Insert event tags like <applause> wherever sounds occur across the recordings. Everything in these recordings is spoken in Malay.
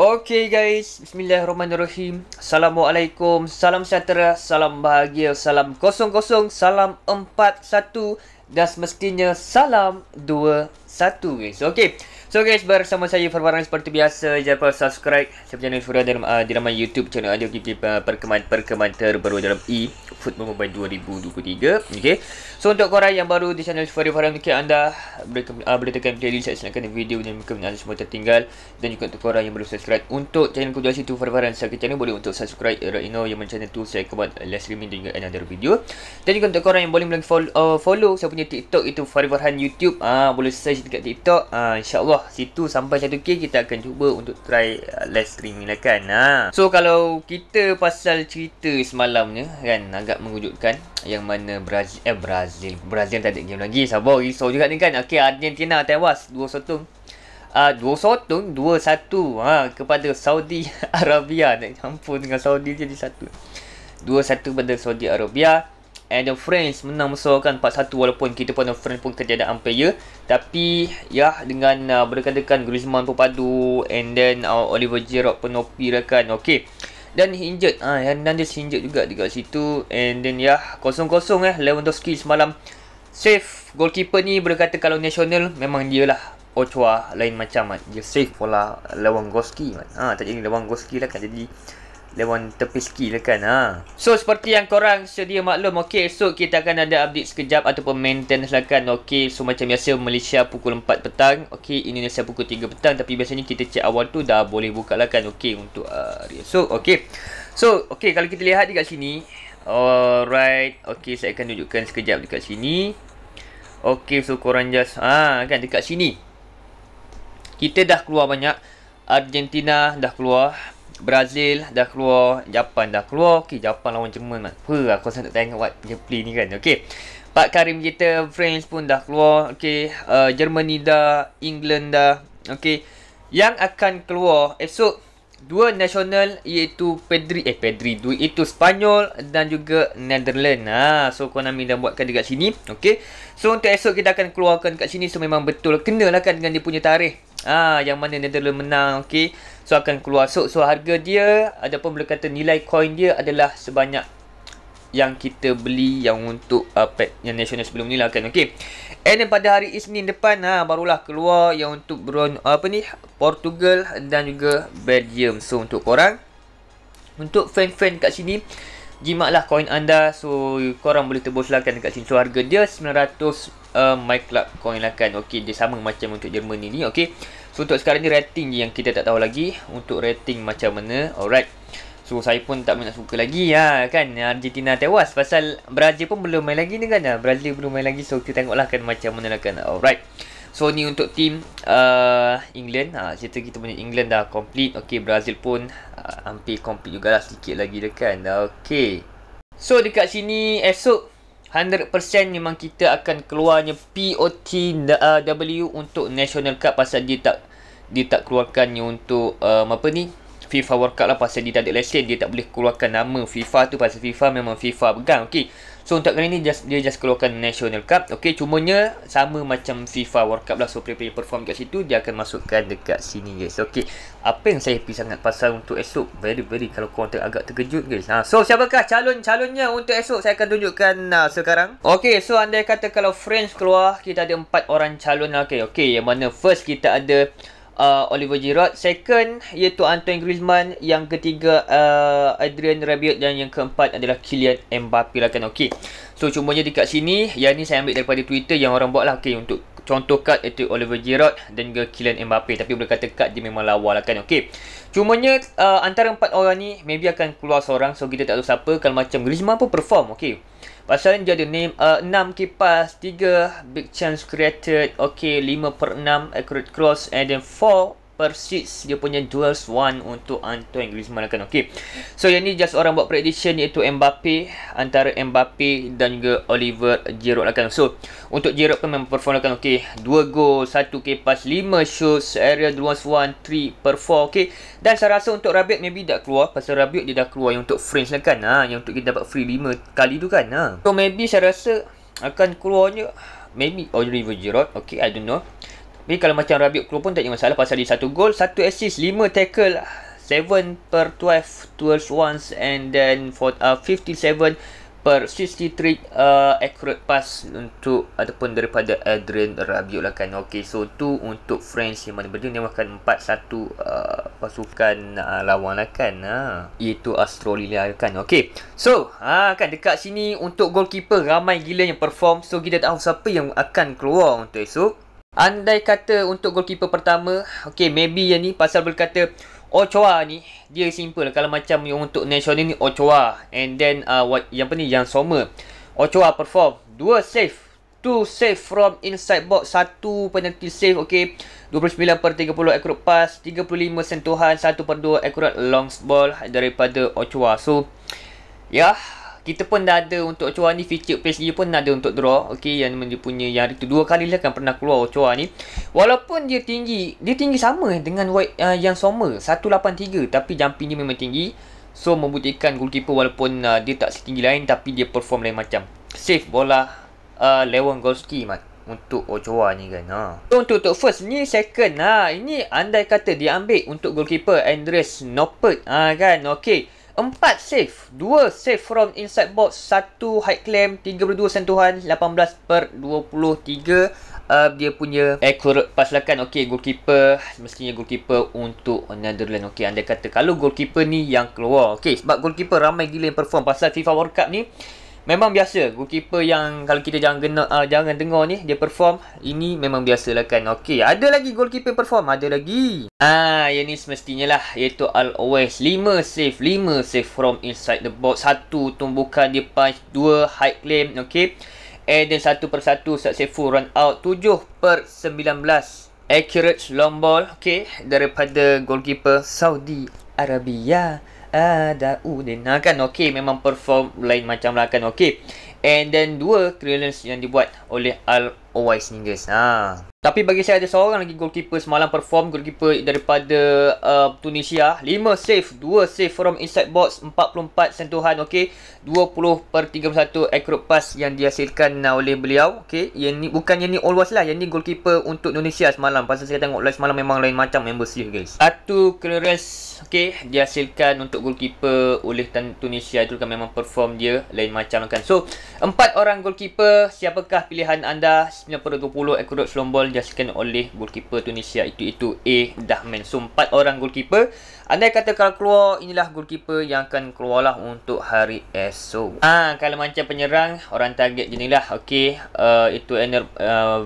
Okay guys, Bismillahirrahmanirrahim Assalamualaikum, salam sejahtera, salam bahagia, salam kosong-kosong, salam empat satu Dan semestinya salam dua satu guys Okay So guys bersama saya Farfaran seperti biasa Jangan lupa subscribe Saya channel Farfaran dalam, uh, di laman YouTube channel Adi Okey uh, perkembangan terbaru dalam E Football Mobile 2023 Okay So untuk korang yang baru di channel Farfaran Okay anda Boleh, uh, boleh tekan playlist Saya silakan video dan muka anda semua tertinggal Dan juga untuk korang yang baru subscribe Untuk channel kedua situ Farfaran Saya channel boleh untuk subscribe Right now yang mana channel tu Saya kebat live streaming dan juga another video Dan juga untuk korang yang boleh follow, uh, follow Saya punya TikTok itu Farfaran YouTube ah uh, Boleh search message dekat TikTok uh, InsyaAllah situ sampai 1K kita akan cuba untuk try uh, live streaming lah kan ha. So kalau kita pasal cerita semalamnya kan agak mengujudkan Yang mana Brazil, eh Brazil, Brazil tak ada game lagi Sabar risau juga ni kan Okay Argentina tewas dua sotong Uh, dua sotong, dua satu ha, kepada Saudi <laughs> Arabia. Nak campur dengan Saudi jadi satu. Dua satu kepada Saudi Arabia. And the friends menang besar kan 4-1 walaupun kita pun ada friend pun kerja ada ampere Tapi ya dengan uh, berdekatan Griezmann pun padu And then uh, Oliver Giroud pun OP lah kan Okay dan injured ah ha, dan dia injured juga dekat situ and then ya kosong-kosong eh Lewandowski semalam save goalkeeper ni berkata kalau national memang dia lah Ochoa lain macam kan. dia safe bola Lewandowski kan. ah ha, tak jadi Lewandowski lah kan jadi Lewon Tepiski lah kan ha. So seperti yang korang sedia maklum Okay So kita akan ada update sekejap Ataupun maintenance lah kan Okay so macam biasa Malaysia pukul 4 petang Okay Indonesia pukul 3 petang Tapi biasanya kita check awal tu Dah boleh buka lah kan Okay untuk uh, hari uh, esok Okay So okay kalau kita lihat dekat sini Alright Okay saya akan tunjukkan sekejap dekat sini Okay so korang just ah ha, kan dekat sini Kita dah keluar banyak Argentina dah keluar Brazil dah keluar, Japan dah keluar. Okey, Japan lawan Jerman. Apa aku rasa nak tengok buat Jepli ni kan. Okey. Pak Karim kita French pun dah keluar. Okey, uh, dah, England dah. Okey. Yang akan keluar esok dua national iaitu Pedri eh Pedri dua itu Spanyol dan juga Netherlands. Ha, so Konami dah buatkan dekat sini. Okey. So untuk esok kita akan keluarkan dekat sini so memang betul kenalah kan dengan dia punya tarikh Ah, yang mana Netherlands menang okay? So akan keluar so, so harga dia ataupun boleh kata nilai coin dia adalah sebanyak yang kita beli yang untuk uh, ah, pack yang nasional sebelum ni lah kan okay? And then pada hari Isnin depan ha barulah keluar yang untuk Brown ah, apa ni Portugal dan juga Belgium. So untuk korang untuk fan-fan kat sini jimatlah coin anda so korang boleh terbosalkan dekat sini so harga dia 900 uh, my club coin lah kan okey dia sama macam untuk Jerman ni okay. so untuk sekarang ni rating je yang kita tak tahu lagi untuk rating macam mana alright so saya pun tak nak suka lagi ha kan Argentina tewas pasal Brazil pun belum main lagi ni kan ha? Brazil belum main lagi so kita tengoklah kan macam mana lah kan alright So ni untuk team uh, England ha, Cerita kita punya England dah complete Okay Brazil pun uh, hampir complete jugalah Sedikit lagi dia kan Okay So dekat sini esok 100% memang kita akan keluarnya POTW uh, untuk National Cup Pasal dia tak dia tak keluarkannya untuk um, apa ni FIFA World Cup lah pasal dia tak ada lesen Dia tak boleh keluarkan nama FIFA tu pasal FIFA memang FIFA pegang Okay So untuk kali ni just, dia just keluarkan National Cup. Okey, cumanya sama macam FIFA World Cup lah. So player-player perform kat situ dia akan masukkan dekat sini guys. Okey. Apa yang saya happy sangat pasal untuk esok. Very very kalau korang ter agak terkejut guys. Ha, so siapakah calon-calonnya untuk esok saya akan tunjukkan uh, sekarang. Okey, so andai kata kalau French keluar kita ada 4 orang calon lah. okay. okey. Yang mana first kita ada uh, Oliver Giroud. Second iaitu Antoine Griezmann. Yang ketiga uh, Adrian Rabiot. Dan yang keempat adalah Kylian Mbappe lah kan. Okay. So cumanya dekat sini. Yang ni saya ambil daripada Twitter yang orang buat lah. Okay untuk contoh kad iaitu Oliver Giroud dan juga Kylian Mbappe. Tapi boleh kata kad dia memang lawa lah kan. Okay. Cumanya uh, antara empat orang ni maybe akan keluar seorang. So kita tak tahu siapa. Kalau macam Griezmann pun perform. Okay. Pasal ni dia ada name uh, 6 kipas 3 big chance created Okay 5 per 6 accurate cross And then 4 Persis dia punya dual swan untuk Antoine Griezmann akan okey. So yang ni just orang buat prediction iaitu Mbappe antara Mbappe dan juga Oliver Giroud akan. So untuk Giroud pun memang perform akan okey. 2 gol, 1 kepas, 5 shots, area dual swan 3 per 4 okey. Dan saya rasa untuk Rabiot maybe dah keluar pasal Rabiot dia dah keluar yang untuk French lah kan. Ha, yang untuk kita dapat free 5 kali tu kan. Ha. So maybe saya rasa akan keluarnya maybe Oliver Giroud. Okey, I don't know. Jadi kalau macam Rabiot keluar pun tak ada masalah pasal dia satu gol, satu assist, lima tackle, seven per 12, 12 ones, and then for, uh, 57 per 63 uh, accurate pass untuk ataupun daripada Adrian Rabiot lah kan. Okay, so tu untuk French yang mana berdua dia makan 4-1 uh, pasukan uh, lawan lah kan. Ha. Iaitu Astrolilia kan. Okay, so ha, kan dekat sini untuk goalkeeper ramai gila yang perform. So kita tahu siapa yang akan keluar untuk esok. Andai kata untuk goalkeeper pertama, okay, maybe yang ni pasal berkata Ochoa ni, dia simple. Lah. Kalau macam yang untuk national ni, Ochoa. And then, uh, what, yang apa ni, yang Soma. Ochoa perform. Dua save. Two save from inside box. Satu penalty save, okay. 29 per 30 akurat pass. 35 sentuhan. Satu per dua akurat long ball daripada Ochoa. So, ya. Yeah kita pun dah ada untuk Ochoa ni feature page dia pun ada untuk draw okay? yang dia punya yang itu dua kali lah kan pernah keluar Ochoa ni walaupun dia tinggi dia tinggi sama eh dengan white uh, yang Sommer 183 tapi jumping dia memang tinggi so membuktikan goalkeeper walaupun uh, dia tak setinggi lain tapi dia perform lain macam safe bola uh, Lewon Golski man untuk Ochoa ni kan ha. So, untuk, untuk first ni second ha. Ini andai kata dia ambil untuk goalkeeper Andres Nopet ha, kan Okay. Empat save dua save from inside box 1 height clamp 32 sentuhan 18 per 23 uh, Dia punya accurate kan? Okay goalkeeper Mestinya goalkeeper untuk Netherlands Okay anda kata Kalau goalkeeper ni yang keluar Okay sebab goalkeeper ramai gila yang perform Pasal FIFA World Cup ni Memang biasa goalkeeper yang kalau kita jangan kena, uh, ah, jangan dengar ni dia perform ini memang biasalah kan. Okey, ada lagi goalkeeper perform, ada lagi. Ah, yang ni semestinya lah iaitu Al Always 5 save, 5 save from inside the box. Satu tumbukan dia punch, dua high claim, okey. And then satu persatu successful run out 7 per 19. Accurate long ball, okey, daripada goalkeeper Saudi Arabia. Daudin ha, kan okey memang perform lain macam lah kan okey and then dua trailers yang dibuat oleh Al Always I guys. Ha. Tapi bagi saya ada seorang lagi goalkeeper semalam perform goalkeeper daripada uh, Tunisia. 5 save, 2 save from inside box, 44 sentuhan, okey. 20 per 31 accurate pass yang dihasilkan uh, oleh beliau, okey. Yang ni bukan yang ni always lah, yang ni goalkeeper untuk Tunisia semalam. Pasal saya tengok live semalam memang lain macam member sih guys. Satu clearance, okey, dihasilkan untuk goalkeeper oleh Tunisia itu kan memang perform dia lain macam kan. So, empat orang goalkeeper, siapakah pilihan anda? 90-20 accurate long ball dihasilkan oleh goalkeeper Tunisia itu itu A Dahmen. So 4 orang goalkeeper. anda kata kalau keluar inilah goalkeeper yang akan keluarlah untuk hari esok. Ah kalau macam penyerang orang target jenilah. Okey, uh, itu Ener uh,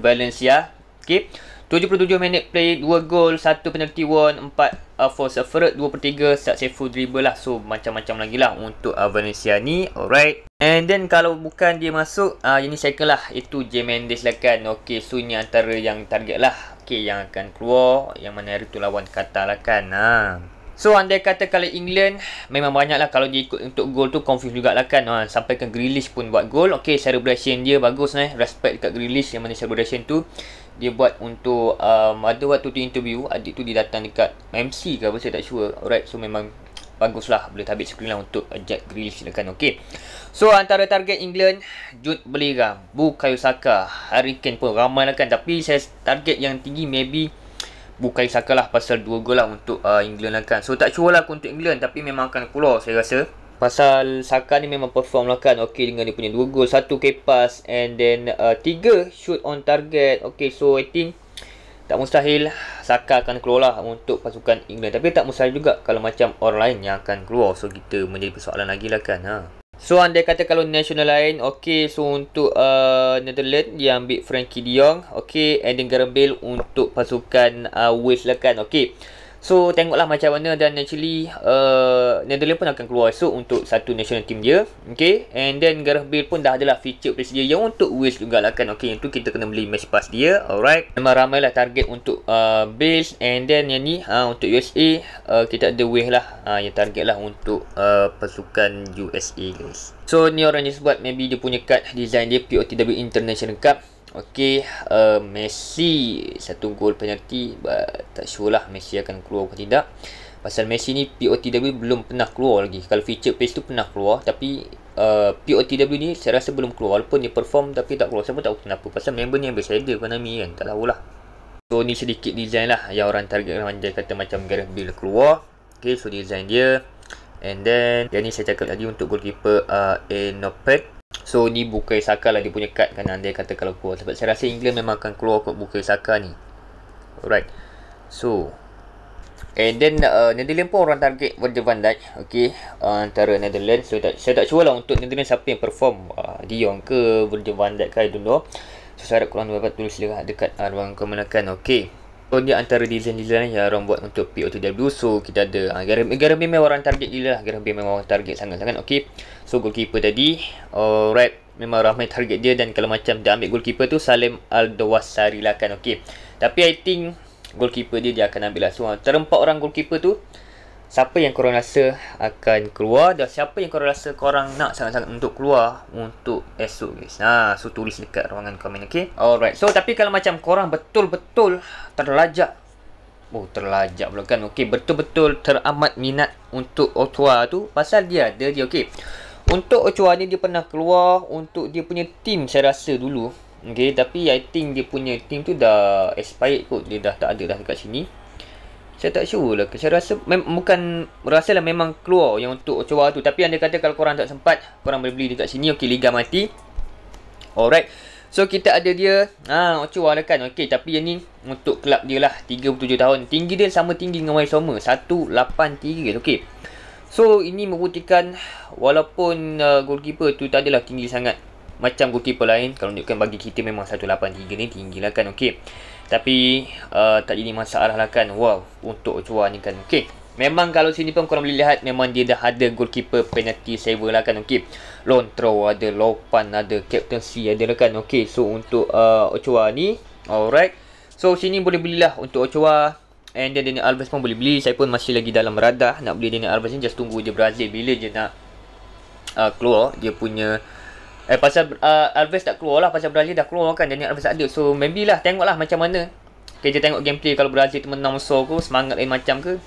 Valencia. Okey. 77 minit play 2 gol 1 penalty one 4 uh, for effort 2 per 3 full dribble lah so macam-macam lagi lah untuk uh, Valencia ni alright and then kalau bukan dia masuk uh, ini cycle lah itu J Mendes lah kan ok so ni antara yang target lah okay yang akan keluar yang mana hari tu lawan Qatar lah kan haa uh. So andai kata kalau England memang banyaklah kalau dia ikut untuk gol tu confuse juga lah kan. Ha, sampai ke Grealish pun buat gol. Okay celebration dia bagus ni. Eh. Respect dekat Grealish yang mana celebration tu. Dia buat untuk um, ada waktu tu interview. Adik tu dia datang dekat MC ke apa saya tak sure. Alright so memang bagus lah. Boleh tabik screen lah untuk Jack Grealish lah kan. Okay. So antara target England. Jude Beligam. Bukayo Saka. Harry pun ramai lah kan. Tapi saya target yang tinggi maybe bukan Saka lah pasal dua gol lah untuk uh, England lah kan. So tak sure lah untuk England tapi memang akan keluar saya rasa. Pasal Saka ni memang perform lah kan. Okay dengan dia punya dua gol. Satu kepas and then uh, tiga shoot on target. Okay so I think tak mustahil Saka akan keluar lah untuk pasukan England. Tapi tak mustahil juga kalau macam orang lain yang akan keluar. So kita menjadi persoalan lagi lah kan. Ha. So anda kata kalau national lain Okay so untuk uh, Netherlands Dia ambil Frankie Dion Okay Eden Garambil untuk pasukan uh, Wales lah kan Okay So tengoklah macam mana dan actually uh, Netherlands pun akan keluar esok untuk satu national team dia Okay and then Gareth Bale pun dah adalah feature place dia yang untuk Wales juga lah kan Okay yang tu kita kena beli match pass dia alright Memang ramailah target untuk uh, Bale and then yang ni uh, untuk USA uh, Kita ada Wales lah uh, yang target lah untuk uh, pasukan USA guys So ni orang just buat maybe dia punya card design dia POTW International Cup Okey, uh, Messi satu gol penalti tak sure lah Messi akan keluar ke tidak. Pasal Messi ni POTW belum pernah keluar lagi. Kalau feature page tu pernah keluar tapi uh, POTW ni saya rasa belum keluar walaupun dia perform tapi tak keluar. Saya pun tak tahu kenapa. Pasal member ni ambil ada Konami kan. Tak tahulah. So ni sedikit design lah yang orang target orang dia kata macam Gareth Bale keluar. Okey, so design dia. And then yang ni saya cakap tadi untuk goalkeeper uh, Enopet. So ni Bukai Saka lah dia punya card kan Andai kata kalau keluar Sebab saya rasa England memang akan keluar kot Bukai Saka ni Alright So And then uh, Netherlands pun orang target Virgil van Dijk Okay uh, Antara Netherlands so, tak, Saya tak sure lah untuk Netherlands siapa yang perform uh, Dion ke Virgil van Dijk ke I don't know So saya harap korang dapat tulis lah dekat uh, ruang kemenakan Okay So ni antara design-design yang orang buat untuk po 2 So kita ada uh, Garam Garam memang orang target gila lah Garam memang orang target sangat-sangat Okay So goalkeeper tadi Alright Memang ramai target dia Dan kalau macam dia ambil goalkeeper tu Salim Al-Dawasari lah kan Okay Tapi I think Goalkeeper dia dia akan ambil lah So antara ah, empat orang goalkeeper tu siapa yang korang rasa akan keluar dan siapa yang korang rasa korang nak sangat-sangat untuk keluar untuk esok guys. Nah, ha, so tulis dekat ruangan komen okey. Alright. So tapi kalau macam korang betul-betul terlajak Oh terlajak pula kan Okey betul-betul teramat minat untuk Ochoa tu Pasal dia ada dia okey Untuk Ochoa ni dia pernah keluar Untuk dia punya team saya rasa dulu Okey tapi I think dia punya team tu dah expired kot Dia dah tak ada dah dekat sini saya tak sure lah Saya rasa Bukan Rasa lah memang keluar Yang untuk Ochoa tu Tapi anda kata Kalau korang tak sempat Korang boleh beli dekat sini Okay Liga mati Alright So kita ada dia ha, Ochoa lah kan Okay tapi yang ni Untuk kelab dia lah 37 tahun Tinggi dia sama tinggi Dengan Wai Soma 183 Okay So ini membuktikan Walaupun uh, Goalkeeper tu Tak adalah tinggi sangat Macam goalkeeper lain Kalau nak bagi kita Memang 183 ni Tinggi lah kan Okay tapi uh, tak jadi masalah lah kan. Wow, untuk cuan ni kan. Okay. Memang kalau sini pun korang boleh lihat memang dia dah ada goalkeeper penalty saver lah kan okey. Lontro ada, Lopan ada, Captain C ada lah kan okey. So untuk uh, Ochoa ni, alright. So sini boleh belilah untuk Ochoa and then Daniel Alves pun boleh beli. Saya pun masih lagi dalam radah nak beli Daniel Alves ni just tunggu je Brazil bila je nak uh, keluar dia punya Eh pasal uh, Alves tak keluar lah Pasal Brazil dah keluar kan Jadi Alves tak ada So maybe lah Tengok lah macam mana Kita tengok gameplay Kalau Brazil tu menang so ke Semangat lain macam ke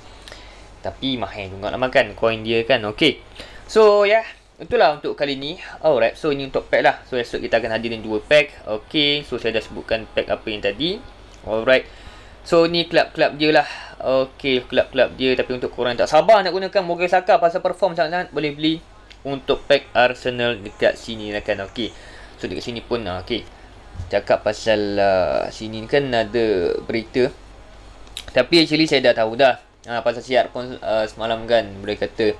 Tapi mahal juga lah makan Coin dia kan Okay So ya yeah. Itulah untuk kali ni Alright So ini untuk pack lah So esok kita akan hadirin 2 pack Okay So saya dah sebutkan pack apa yang tadi Alright So ni club-club dia lah Okay Club-club dia Tapi untuk korang tak sabar Nak gunakan Mogel Saka Pasal perform sangat-sangat Boleh beli untuk pack Arsenal dekat sini lah kan okey so dekat sini pun ah, okey cakap pasal uh, sini kan ada berita tapi actually saya dah tahu dah uh, pasal siar pun uh, semalam kan boleh kata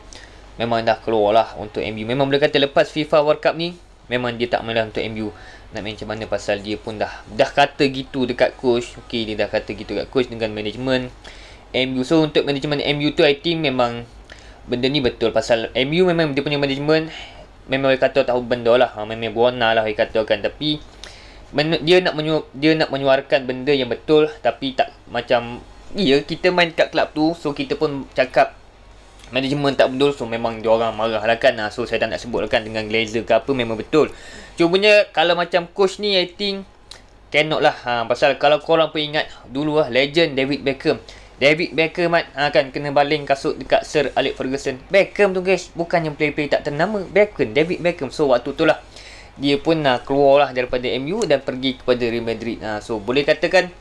memang dah keluar lah untuk MU memang boleh kata lepas FIFA World Cup ni memang dia tak mainlah untuk MU nak main macam mana pasal dia pun dah dah kata gitu dekat coach Okay, dia dah kata gitu dekat coach dengan management MU so untuk management MU tu I think memang benda ni betul pasal MU memang dia punya management memang dia kata tahu benda lah ha, memang guana lah dia katakan tapi men, dia nak menyu, dia nak menyuarakan benda yang betul tapi tak macam ya kita main kat club tu so kita pun cakap management tak betul so memang dia orang marah lah kan ha, so saya tak nak sebutkan lah dengan glazer ke apa memang betul cumanya kalau macam coach ni I think cannot lah ha, pasal kalau korang pun ingat dulu lah legend David Beckham David Beckham akan ah, kena baling kasut dekat Sir Alex Ferguson. Beckham tu guys, bukannya play-play tak ternama. Beckham, David Beckham. So, waktu tu lah, dia pun uh, ah, keluar lah daripada MU dan pergi kepada Real Madrid. Uh, so, boleh katakan,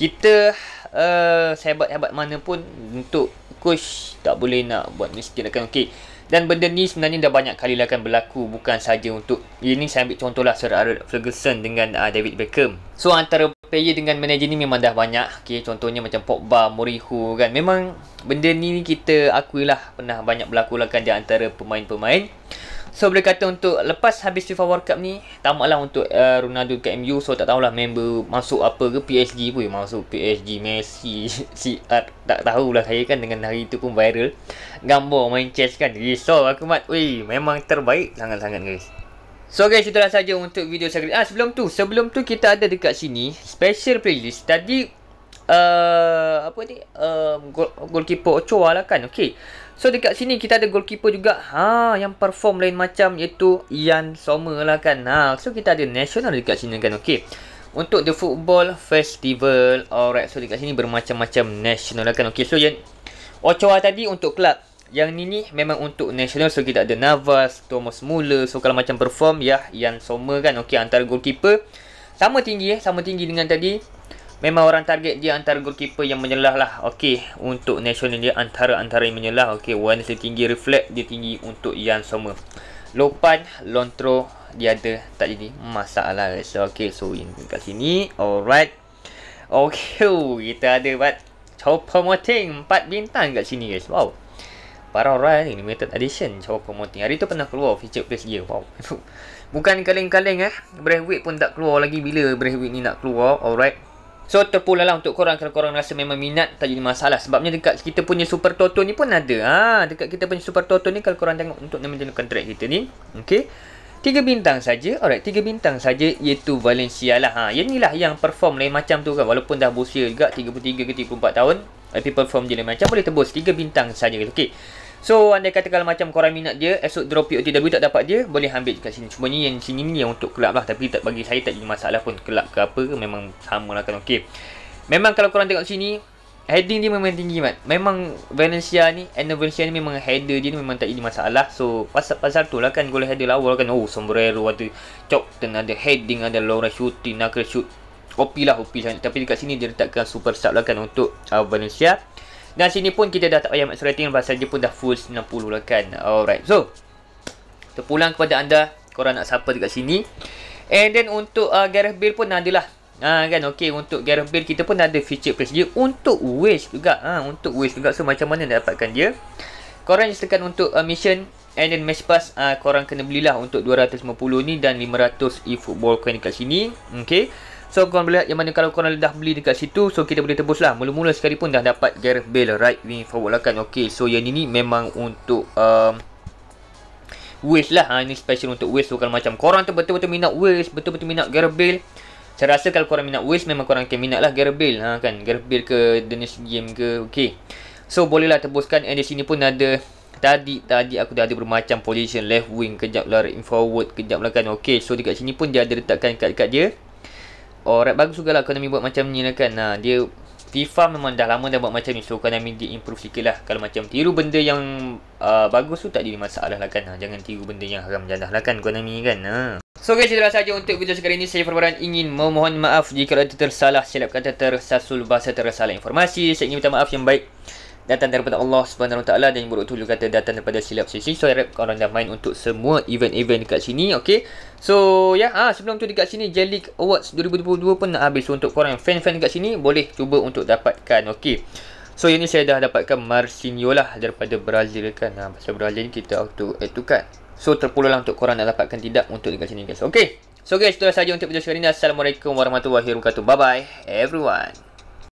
kita uh, sahabat-sahabat mana pun untuk coach tak boleh nak buat miskin. Kan? Okay. Dan benda ni sebenarnya dah banyak kali lah kan berlaku. Bukan saja untuk, ini saya ambil contoh lah Sir Alex Ferguson dengan uh, David Beckham. So, antara player dengan manager ni memang dah banyak okay, Contohnya macam Pogba, Morihu kan Memang benda ni kita akui lah, Pernah banyak berlaku lah kan di antara pemain-pemain So boleh kata untuk lepas habis FIFA World Cup ni Tamatlah untuk uh, Ronaldo ke MU So tak tahulah member masuk apa ke PSG pun ya, Masuk PSG, Messi, CR <laughs> ah, Tak tahulah saya kan dengan hari tu pun viral Gambar main chess kan Risau aku mat Ui, Memang terbaik sangat-sangat guys -sangat, So guys, itulah saja untuk video saya. Ah sebelum tu, sebelum tu kita ada dekat sini special playlist. Tadi uh, apa ni? Um, goal, goalkeeper Ochoa lah kan. Okey. So dekat sini kita ada goalkeeper juga. Ha yang perform lain macam iaitu Ian Sommer lah kan. Ha so kita ada national dekat sini kan. Okey. Untuk the football festival. Alright, so dekat sini bermacam-macam national lah kan. Okey. So yang Ochoa tadi untuk club yang ni ni memang untuk national So kita ada Navas, Thomas Muller So kalau macam perform ya Yang Sommer kan Okay antara goalkeeper Sama tinggi eh Sama tinggi dengan tadi Memang orang target dia antara goalkeeper yang menyelah lah Okay untuk national dia antara-antara yang menyelah Okay awareness dia tinggi reflect dia tinggi untuk yang Sommer Lopan, Lontro dia ada tak jadi masalah So okay so in kat sini Alright Okay kita ada buat Chopper Moting 4 bintang kat sini guys Wow Parah Royal ni limited edition Cawa Komoting Hari tu pernah keluar feature place dia Wow <laughs> Bukan kaleng-kaleng eh Braithwaite pun tak keluar lagi Bila Braithwaite ni nak keluar Alright So terpulang lah untuk korang Kalau korang rasa memang minat Tak jadi masalah Sebabnya dekat kita punya Super Toto ni pun ada ha, Dekat kita punya Super Toto ni Kalau korang tengok Untuk nama-nama kontrak kita ni okey. Tiga bintang saja, Alright, tiga bintang saja iaitu Valencia lah. Ha, inilah yang perform lain macam tu kan. Walaupun dah berusia juga 33 ke 34 tahun. IP perform dia macam boleh tebus 3 bintang saja gitu okey so anda kata kalau macam korang minat dia esok drop POTW tak dapat dia boleh ambil kat sini cuma ni yang sini ni yang untuk kelab lah tapi tak bagi saya tak jadi masalah pun kelab ke apa memang samalah kan okey memang kalau korang tengok sini heading dia memang tinggi mat memang Valencia ni and Valencia ni memang header dia ni memang tak jadi masalah so pasal pasal tu lah kan goal header lawal lah, kan oh sombrero ada chop ten ada heading ada Laura shooting knuckle shoot OP lah OP sangat Tapi dekat sini dia letakkan super sub lah kan Untuk uh, Valencia Dan sini pun kita dah tak payah max rating Pasal dia pun dah full 90 lah kan Alright so Terpulang kepada anda Korang nak siapa dekat sini And then untuk uh, Gareth Bale pun ada lah Ah ha, kan okey untuk Gareth Bale kita pun ada feature plus dia untuk wish juga ah ha, untuk wish juga so macam mana nak dapatkan dia korang just tekan untuk uh, mission and then match pass ah uh, korang kena belilah untuk 250 ni dan 500 e football coin kat sini okey So korang boleh lihat yang mana kalau korang dah beli dekat situ So kita boleh tebus lah Mula-mula sekalipun dah dapat Gareth Bale right wing forward lah kan Okay so yang ini memang untuk um, Wish lah ha, Ini special untuk wish so kalau macam korang tu betul-betul minat wish Betul-betul minat Gareth Bale Saya rasa kalau korang minat wish memang korang akan minat lah Gareth Bale ha, kan Gareth Bale ke Dennis Game ke Okay So bolehlah tebuskan And di sini pun ada Tadi tadi aku dah ada bermacam position Left wing kejap lah Right forward kejap lah kan Okay so dekat sini pun dia ada letakkan kad-kad dia Alright bagus juga lah Konami buat macam ni lah kan ha, Dia FIFA memang dah lama dah buat macam ni So Konami dia improve sikit lah Kalau macam tiru benda yang uh, Bagus tu tak ada masalah lah kan ha, Jangan tiru benda yang haram jadah lah kan Konami kan ha. So guys itulah sahaja untuk video sekarang ini Saya perbaran ingin memohon maaf Jika ada tersalah silap kata tersasul bahasa tersalah informasi Saya ingin minta maaf yang baik datang daripada Allah Subhanahu Wa Taala dan buruk tu juga kata datang daripada silap sisi. So harap korang dah main untuk semua event-event dekat sini, okey. So ya, yeah. ha, sebelum tu dekat sini Jelly Awards 2022 pun nak habis so, untuk korang fan-fan dekat sini boleh cuba untuk dapatkan, okey. So ini saya dah dapatkan Marcinho lah daripada Brazil kan. Ah ha, pasal Brazil ni kita auto add tu kan. So terpulang lah untuk korang nak dapatkan tidak untuk dekat sini guys. Okey. So guys, itu sahaja untuk video kali ini. Assalamualaikum warahmatullahi wabarakatuh. Bye-bye everyone.